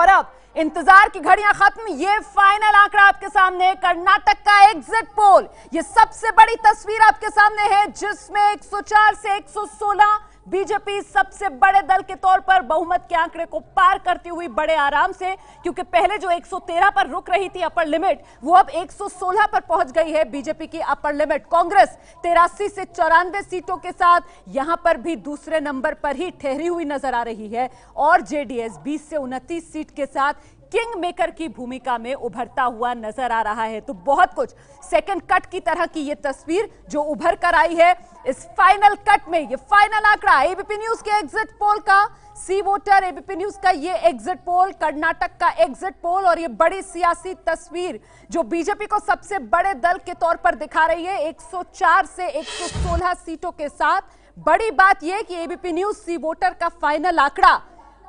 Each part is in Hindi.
और अब इंतजार की घड़ियां खत्म ये फाइनल आंकड़ा आपके सामने कर्नाटक का एग्जिट पोल ये सबसे बड़ी तस्वीर आपके सामने है जिसमें 104 से 116 बीजेपी सबसे बड़े दल के तौर पर बहुमत के आंकड़े को पार करती हुई बड़े आराम से क्योंकि पहले जो 113 पर रुक रही थी अपर लिमिट वो अब 116 पर पहुंच गई है बीजेपी की अपर लिमिट कांग्रेस तेरासी से चौरानवे सीटों के साथ यहां पर भी दूसरे नंबर पर ही ठहरी हुई नजर आ रही है और जेडीएस बीस से उनतीस सीट के साथ किंग मेकर की भूमिका में उभरता हुआ नजर आ रहा है तो बहुत कुछ सेकंड कट की तरह की ये तस्वीर जो उभर कर आई है इस फाइनल कट में ये फाइनल आंकड़ा एबीपी न्यूज के एग्जिट पोल का सी वोटर एबीपी न्यूज का ये एग्जिट पोल कर्नाटक का एग्जिट पोल और ये बड़ी सियासी तस्वीर जो बीजेपी को सबसे बड़े दल के तौर पर दिखा रही है 104 से 116 सीटों के साथ बड़ी बात यह कि एबीपी न्यूज सी वोटर का फाइनल आंकड़ा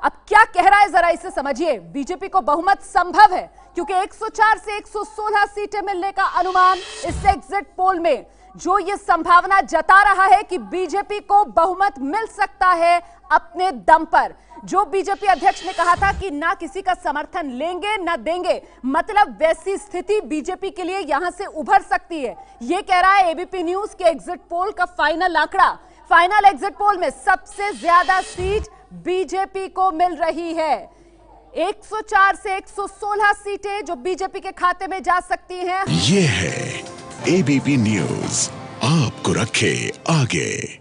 अब क्या कह रहा है जरा इसे समझिए बीजेपी को बहुमत संभव है क्योंकि 104 से 116 सीटें मिलने का अनुमान इस एग्जिट पोल में जो ये संभावना जता रहा है कि बीजेपी को बहुमत मिल सकता है अपने दम पर जो बीजेपी अध्यक्ष ने कहा था कि ना किसी का समर्थन लेंगे ना देंगे मतलब वैसी स्थिति बीजेपी के लिए यहां से उभर सकती है यह कह रहा है एबीपी न्यूज के एग्जिट पोल का फाइनल आंकड़ा फाइनल एग्जिट पोल में सबसे ज्यादा सीट बीजेपी को मिल रही है 104 से 116 सीटें जो बीजेपी के खाते में जा सकती हैं। ये है एबीपी न्यूज आपको रखे आगे